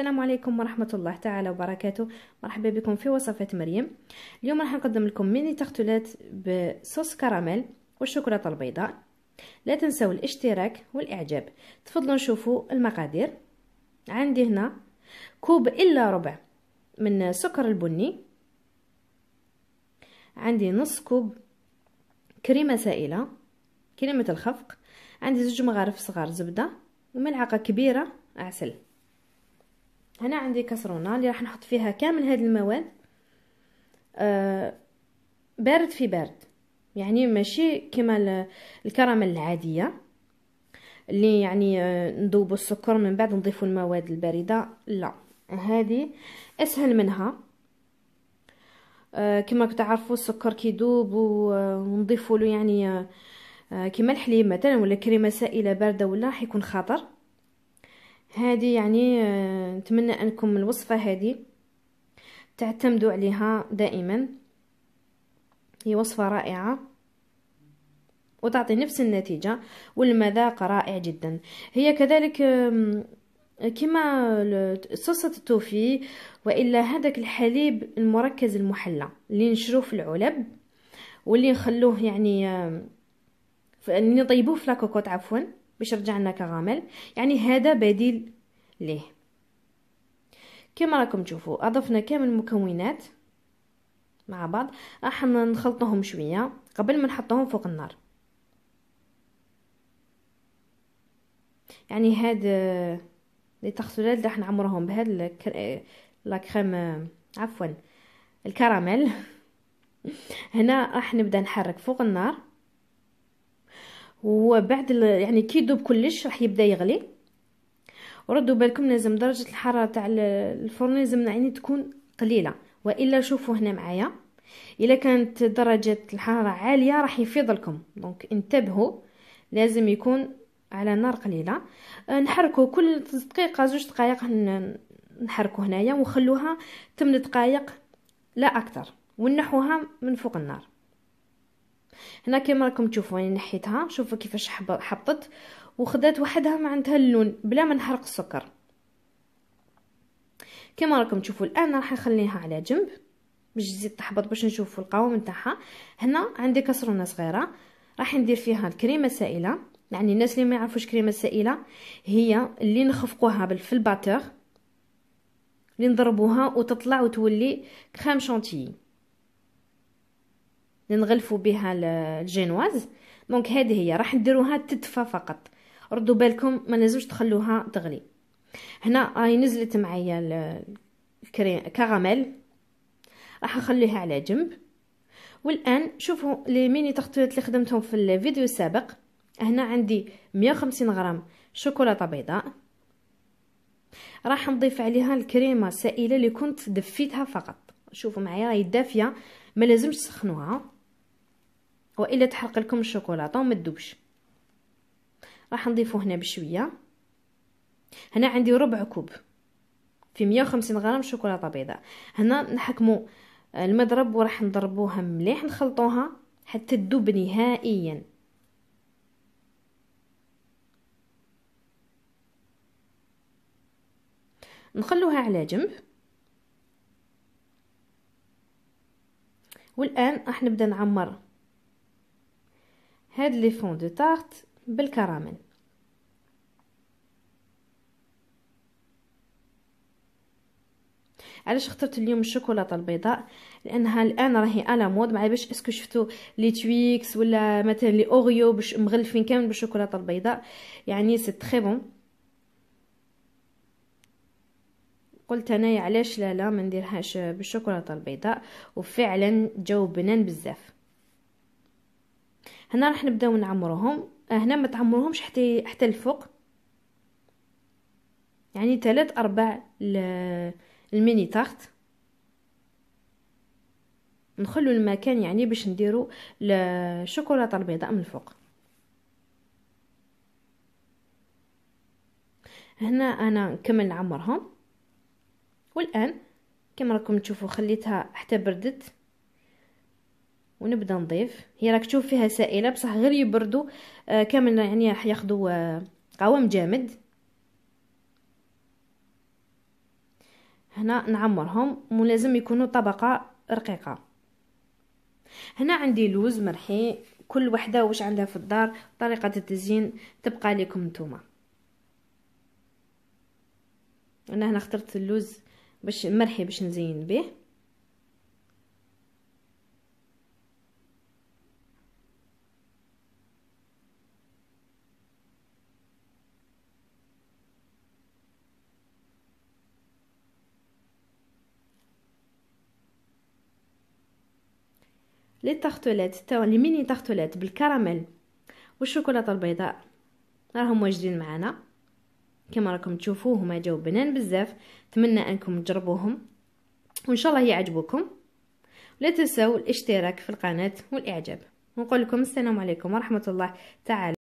السلام عليكم ورحمة الله تعالى وبركاته مرحبا بكم في وصفة مريم اليوم راح نقدم لكم ميني تختلات بصوص كراميل والشوكولاتة البيضاء لا تنسوا الاشتراك والإعجاب تفضلوا نشوفوا المقادير عندي هنا كوب إلا ربع من سكر البني عندي نص كوب كريمة سائلة كريمة الخفق عندي زوج مغارف صغار زبدة وملعقة كبيرة عسل هنا عندي كسرونه اللي راح نحط فيها كامل هاد المواد آه بارد في بارد يعني ماشي كما الكراميل العاديه اللي يعني آه، نذوب السكر من بعد نضيف المواد البارده لا هذه اسهل منها آه كما كتعرفوا السكر كيدوب آه، ونضيفوا له يعني آه, آه، كما الحليب مثلا ولا كريمه سائله بارده ولا راح يكون خطر هذه يعني آه، نتمنى انكم الوصفه هذه تعتمدوا عليها دائما هي وصفه رائعه وتعطي نفس النتيجه والمذاق رائع جدا هي كذلك كما صلصة التوفي وإلا هذاك الحليب المركز المحلى اللي نشروه في العلب واللي نخلوه يعني اللي نطيبوه في لاكوكوت عفوا باش رجع لنا كغامل يعني هذا بديل ليه كما راكم تشوفوا اضفنا كامل المكونات مع بعض راح نخلطهم شويه قبل ما نحطهم فوق النار يعني هاد آه، لي تغسلات راح نعمرهم بهاد آه، لا كريم آه، عفوا الكراميل هنا راح نبدا نحرك فوق النار وبعد يعني كي يذوب كلش راح يبدا يغلي وردوا بالكم لازم درجه الحراره تاع الفرن لازم يعني تكون قليله والا شوفوا هنا معايا الا كانت درجه الحراره عاليه راح يفيض لكم دونك انتبهوا لازم يكون على نار قليله آه، نحركوا كل دقيقه زوج دقائق نحركوا هنايا وخلوها 8 دقائق لا اكثر ونحوها من فوق النار هنا كيما راكم تشوفوا يعني نحيتها شوفوا كيفاش حبطت وخدات وحدها معناتها اللون بلا ما نحرق السكر كما راكم تشوفوا الان راح نخليها على جنب باش تزيد تحبط باش نشوفوا القوام نتاعها هنا عندي كسرونه صغيره راح ندير فيها الكريمه السائله يعني الناس اللي ما يعرفوش كريمه السائله هي اللي نخفقوها في الباتور اللي نضربوها وتطلع وتولي كريم شانتيي نغلفوا بها الجينواز دونك هذه هي راح نديروها تدفى فقط ردوا بالكم ما لازمش تخلوها تغلي هنا راهي نزلت معايا الكريم كراميل راح نخليها على جنب والان شوفوا لي ميني تخطيط اللي خدمتهم في الفيديو السابق هنا عندي 150 غرام شوكولاته بيضاء راح نضيف عليها الكريمه السائله اللي كنت دفيتها فقط شوفوا معايا راهي دافيه ما لازمش تسخنوها والا تحرق لكم الشوكولاطه وما تذوبش راح نضيفو هنا بشويه هنا عندي ربع كوب في 150 غرام شوكولاطه بيضاء هنا نحكمو المضرب وراح نضربوها مليح نخلطوها حتى تذوب نهائيا نخلوها على جنب والان راح نبدا نعمر هاد لي فون دو تارت بالكراميل علاش اخترت اليوم الشوكولاته البيضاء لانها الان راهي على مود مع باش اسكو شفتو لي تويكس ولا مثلا لي اوريو باش مغلفين كامل بالشوكولاته البيضاء يعني سي تري بون قلت انايا علاش لا لا ما نديرهاش بالشوكولاته البيضاء وفعلا بنان بزاف هنا راح نبداو نعمروهم آه، هنا ما تعمروهمش حتى حتى الفوق يعني ثلاث ارباع الميني تارت نخلو المكان يعني باش نديرو الشوكولاته البيضاء من الفوق هنا انا نكمل نعمرهم والان كما راكم تشوفوا خليتها حتى بردت ونبدا نضيف هي راك تشوف فيها سائله بصح غير يبردوا آه كامل يعني راح ياخذوا آه قوام جامد هنا نعمرهم ولازم يكونوا طبقه رقيقه هنا عندي لوز مرحي كل وحده واش عندها في الدار طريقه التزيين تبقى لكم نتوما انا هنا اخترت اللوز باش مرحي باش نزين به لي تارتليت تا لي ميني تارتليت بالكراميل والشوكولاته البيضاء راهم واجدين معنا كما راكم تشوفوا هما جاو بنان بزاف نتمنى انكم تجربوهم وان شاء الله يعجبوكم لا تنسوا الاشتراك في القناه والاعجاب ونقول لكم السلام عليكم ورحمه الله تعالى